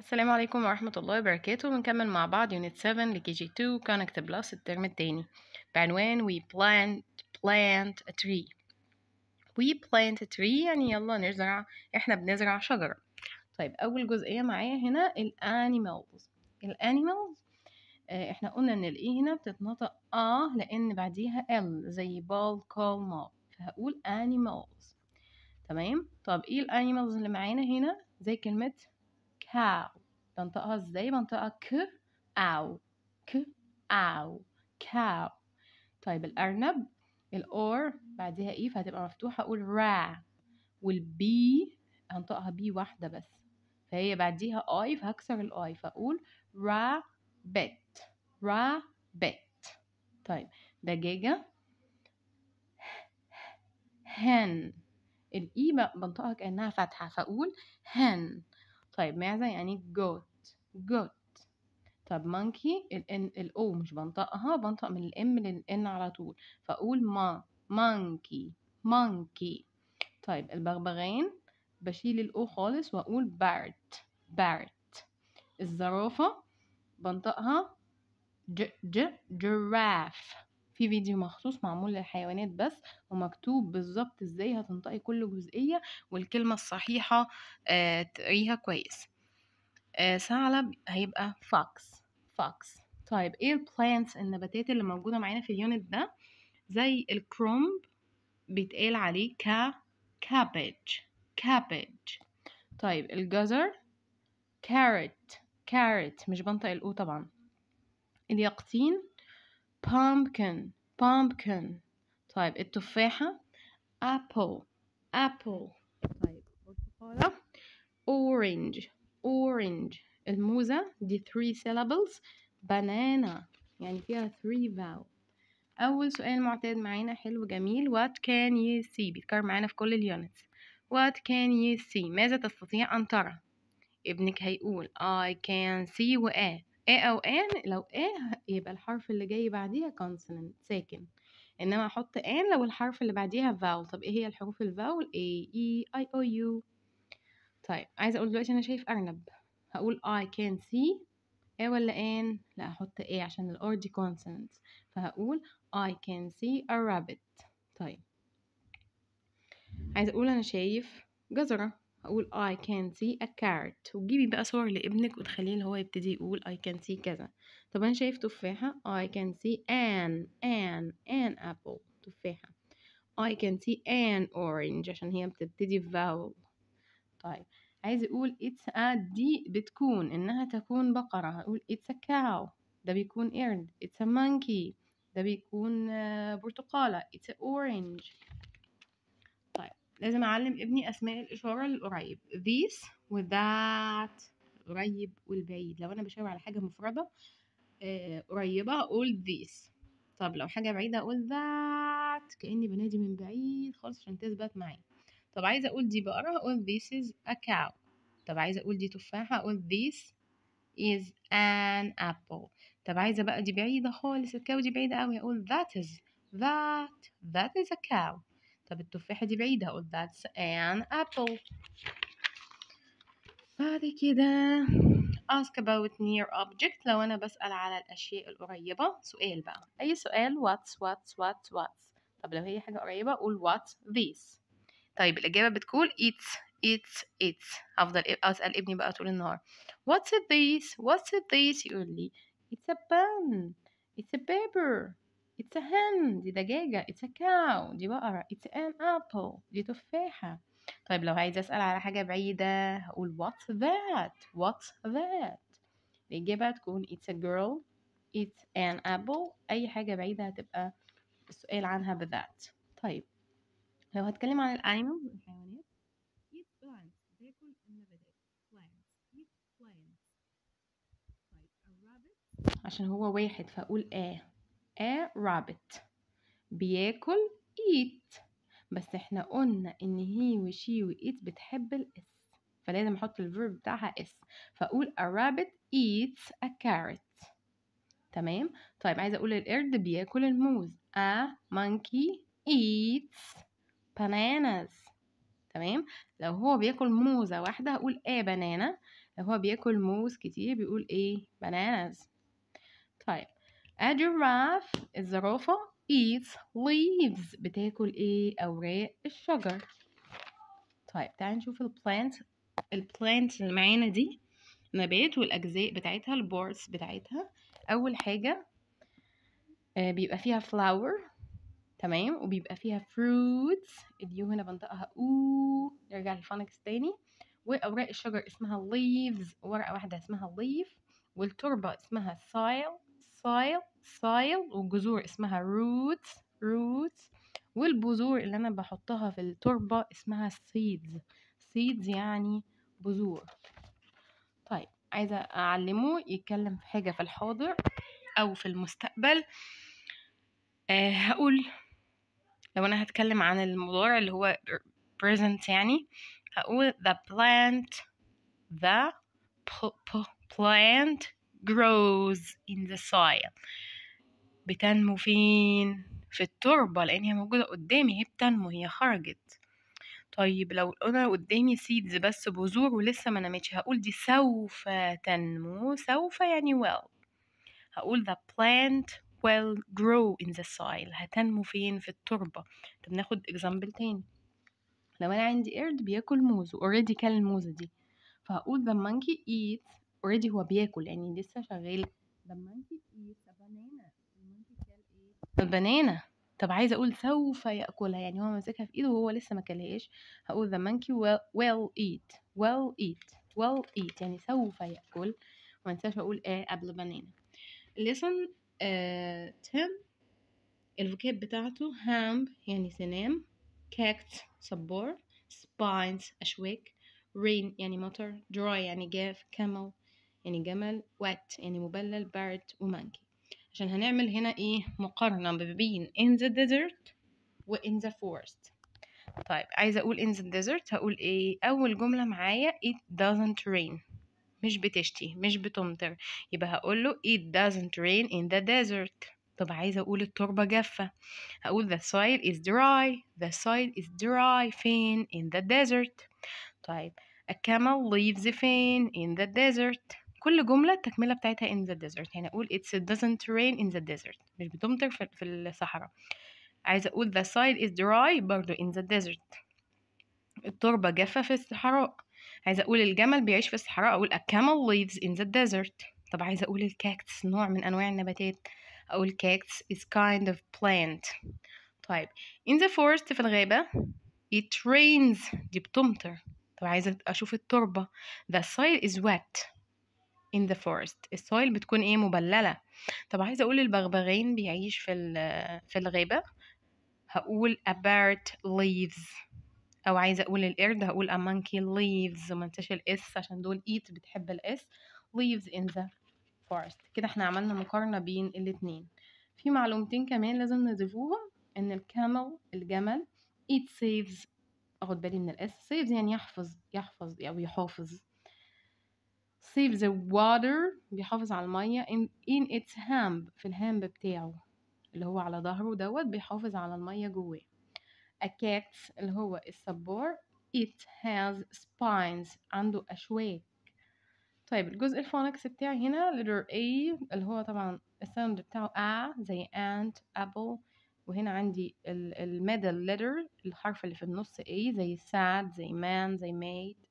السلام عليكم ورحمة الله وبركاته بنكمل مع بعض يونت 7 لكي جي 2 كونكت بلس الترم التاني بعنوان we plant plant a tree we plant a tree يعني يلا نزرع احنا بنزرع شجرة طيب أول جزئية معايا هنا animals ال animals احنا قلنا ان الايه e هنا بتتنطق اه لان بعديها ال زي بال كول مال فهقول animals تمام طب ايه animals اللي معانا هنا زي كلمة كاو بنطقها ازاي بنطقها ك أو ك أو كاو طيب الأرنب الأور بعدها إيه فهتبقى مفتوحة أقول را والبي هنطقها بي واحدة بس فهي بعديها اي فهكسر الاي فاقول را بت را بت طيب دجاجة هن الاي بنطقها كأنها فاتحة فاقول هن طيب معزة يعني goat goat طب monkey الان الاو مش بنطقها بنطق من الام للان على طول فاقول ما monkey monkey طيب البغبغين بشيل الاو خالص واقول bird bird الزرافة بنطقها ج ج giraffe في فيديو مخصوص معمول للحيوانات بس ومكتوب بالظبط ازاي هتنطقي كل جزئية والكلمة الصحيحة آه تقريها كويس آه ثعلب هيبقى فاكس فاكس طيب ايه البلانتس النباتات اللي موجودة معانا في اليونت ده زي الكرومب بيتقال عليه ك كابج كابج طيب الجزر carrot carrot مش بنطق الاو طبعا اليقطين pumpkin pumpkin طيب التفاحة apple apple طيب برتقالة orange orange الموزة دي three syllables banana يعني فيها three vowels أول سؤال معتاد معانا حلو جميل what can you see بيتكرر معانا في كل اليونتس what can you see ماذا تستطيع أن ترى ابنك هيقول I can see وآه ايه أو ان لو ايه يبقى الحرف اللي جاي بعديها consonant ساكن إنما أحط ان لو الحرف اللي بعديها vowel طب إيه هي الحروف الفاول A E I O U طيب عايزة أقول دلوقتي أنا شايف أرنب هقول I can see ايه ولا ان لا أحط ايه عشان الأر دي consonant فهقول I can see a rabbit طيب عايزة أقول أنا شايف جزرة اقول I can see a carrot وتجيبي بقى صور لابنك وتخليه اللي هو يبتدي يقول I can see كذا طب انا شايف تفاحة I can see an an an apple تفاحة I can see an orange عشان هي بتبتدي vowel طيب عايز يقول it's a دي بتكون انها تكون بقرة هقول it's a cow ده بيكون قرد it's a monkey ده بيكون آه، برتقالة it's a orange لازم أعلم ابني أسماء الإشارة للقريب this و that القريب والبعيد لو أنا بشاور على حاجة مفردة آه، قريبة أقول this طب لو حاجة بعيدة أقول that كأني بنادي من بعيد خالص عشان تثبت معايا طب عايزة أقول دي بقرة أقول this is a cow طب عايزة أقول دي تفاحة أقول this is an apple طب عايزة بقى دي بعيدة خالص الكاو دي بعيدة أوي أقول that is that that is a cow طب التفاحة دي بعيدة هقول that's an apple بعد كده ask about near object لو أنا بسأل على الأشياء القريبة سؤال بقى أي سؤال what's what's what's what's طب لو هي حاجة قريبة قول what's this طيب الإجابة بتقول it's it's it's هفضل أسأل ابني بقى طول النهار what's this what's this يقول لي it's a pen it's a paper It's a hen دي دجاجة It's a cow دي بقرة It's an apple دي تفاحة طيب لو عايزة أسأل على حاجة بعيدة هقول what's that what's that الإجابة تكون it's a girl it's an apple أي حاجة بعيدة هتبقى السؤال عنها بذات طيب لو هتكلم عن الانيمالز الحيوانات eat طيب، a عشان هو واحد فأقول آه a rabbit بياكل eat بس احنا قلنا ان هي وشي وإيت بتحب الاس فلازم احط الفيرب بتاعها اس فاقول a rabbit eats a carrot تمام طيب عايزه اقول القرد بياكل الموز a monkey eats bananas تمام لو هو بياكل موزه واحده هقول a banana لو هو بياكل موز كتير بيقول ايه bananas طيب A giraffe الزرافة eats leaves بتاكل ايه أوراق الشجر طيب تعالي نشوف البلانت البلانت اللي معانا دي نبات والأجزاء بتاعتها البورس بتاعتها أول حاجة آه، بيبقى فيها flower تمام وبيبقى فيها fruits اليو هنا بنطقها او نرجع للفونكس تاني وأوراق الشجر اسمها leaves ورقة واحدة اسمها leaf والتربة اسمها soil soil صايل والجذور اسمها روت روت والبذور اللي انا بحطها في التربه اسمها سيدز سيدز يعني بذور طيب عايزه اعلمه يتكلم في حاجه في الحاضر او في المستقبل أه هقول لو انا هتكلم عن المضارع اللي هو present يعني هقول the plant the plant grows in the soil بتنمو فين في التربة لأن هي موجودة قدامي هي بتنمو هي خرجت طيب لو أنا قدامي سيدز بس بذور ولسه ما نمتش هقول دي سوف تنمو سوف يعني will هقول the plant will grow in the soil هتنمو فين في التربة طب ناخد example تاني لو أنا عندي قرد بياكل موز already كل الموزة دي فهقول the monkey eats اوريدي هو بياكل يعني لسه شغال طب ما انت تقيس إيه؟ طب بنانا طب إيه؟ طب عايزه اقول سوف ياكلها يعني هو ماسكها في ايده وهو لسه ما كلهاش هقول the monkey will, ايت eat will eat will eat يعني سوف ياكل وما انساش اقول ايه قبل بنانا تم 10 آه، الفوكاب بتاعته هام يعني سنام كاكت صبار spines أشواك rain يعني مطر dry يعني جاف camel يعني جمل وات يعني مبلل بارد ومانكي عشان هنعمل هنا ايه مقارنة ما بين in the desert و in the forest طيب عايزة اقول in the desert هقول ايه اول جملة معايا it doesn't rain مش بتشتي مش بتمطر يبقى هقول له it doesn't rain in the desert طب عايزة اقول التربة جافة هقول the soil is dry the soil is dry فين in the desert طيب a camel lives فين in the desert كل جملة التكملة بتاعتها in the desert يعني أقول it doesn't rain in the desert مش بتمطر في الصحراء عايزة أقول the soil is dry برضو in the desert التربة جافة في الصحراء عايزة أقول الجمل بيعيش في الصحراء أقول a camel lives in the desert طب عايزة أقول الكاكتس نوع من أنواع النباتات أقول cactus is kind of plant طيب in the forest في الغابة it rains دي بتمطر طب عايزة أشوف التربة the soil is wet in the forest السويل بتكون ايه مبلله طب عايزه اقول البغبغان بيعيش في في الغابه هقول a bird leaves او عايزه اقول القرد هقول a monkey leaves وما الاس عشان دول eat بتحب الاس leaves in the forest كده احنا عملنا مقارنه بين الاتنين في معلومتين كمان لازم نضيفوهم ان الكامل الجمل it saves اخد بالي من الاس saves يعني يحفظ يحفظ او يعني يحافظ save the water بيحافظ على المية in, in its hamb في الهامب بتاعه اللي هو على ظهره دوت بيحافظ على المية جواه a cat اللي هو الصبار it has spines عنده أشواك طيب الجزء الفونكس بتاعي هنا letter A اللي هو طبعا الساوند بتاعه آه زي ant apple وهنا عندي الميدل letter الحرف اللي في النص A زي sad زي man زي made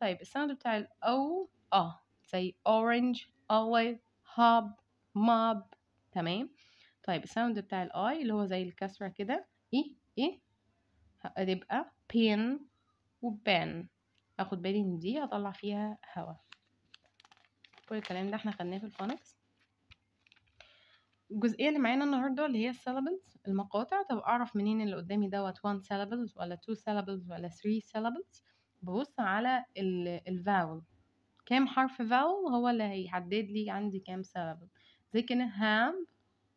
طيب الساوند بتاع الأو اه زي أورنج always هاب ماب تمام طيب الساوند بتاع الاي اللي هو زي الكسره كده اي اي هتبقى بين وبان اخد بالي ان دي هطلع فيها هوا كل الكلام ده احنا خدناه في الفونكس الجزئيه اللي معانا النهارده اللي هي السيلابلز المقاطع طب اعرف منين اللي قدامي دوت وان syllables ولا تو syllables ولا ثري syllables ببص على الفاول كام حرف vowel هو اللي هيحدد لي عندي كام سبب زي كلمة ham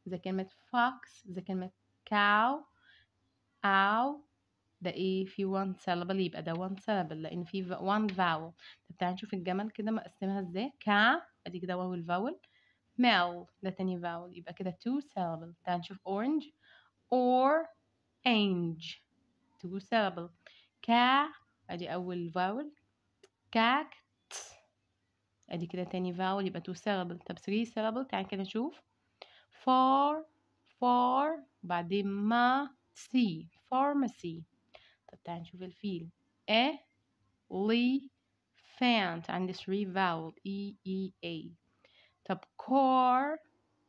زي كلمة fox زي كلمة cow ow ده ايه في one syllable يبقى ده one syllable لان في one vowel طب تعالى نشوف الجمل كده مقسمها ازاي كا ادي كده واو الفاول ميل ده تاني vowel يبقى كده two syllable تعالى نشوف orange or ange two syllable كا ادي اول vowel كاك ادي كده تاني فاول يبقى تو سيرابل طب 3 سيرابل تعالى كده نشوف فار فار بعدين ما سي فارماسي طب تعالى نشوف الفيل ا لي فانت عندي 3 فاول اي اي اي طب كور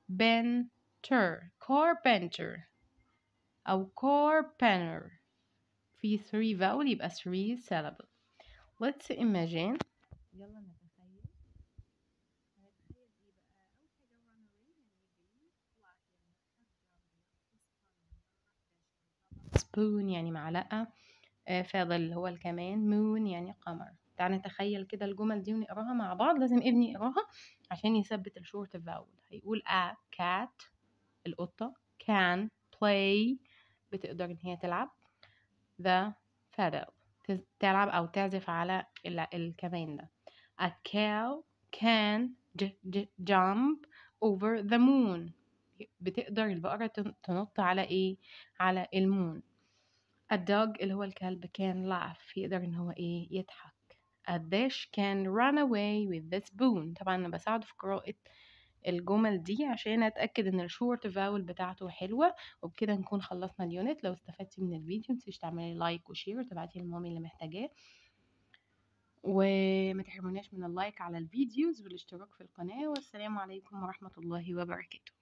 بنتر كاربنتر او كاربنر في 3 vowel يبقى 3 syllable let's imagine يلا نتخيل spoon يعني معلقة آه، فاضل هو الكمان moon يعني قمر تعالى نتخيل كده الجمل دي ونقراها مع بعض لازم ابني يقراها عشان يثبت الشورت فاول هيقول a cat القطة can play بتقدر ان هي تلعب the fiddle تلعب او تعزف على الكمان ده a cow can jump over the moon بتقدر البقرة تنط على ايه على المون الدوغ اللي هو الكلب كان لعف يقدر ان هو ايه يضحك الداش كان run away with the spoon طبعا انا بساعده في قراءة الجمل دي عشان اتاكد ان الشورت فاول بتاعته حلوه وبكده نكون خلصنا اليونت لو استفدتي من الفيديو متنسيش تعملي لايك وشير وتبعتي لمامي اللي محتاجاه وما تحرموناش من اللايك على الفيديوز والاشتراك في القناه والسلام عليكم ورحمه الله وبركاته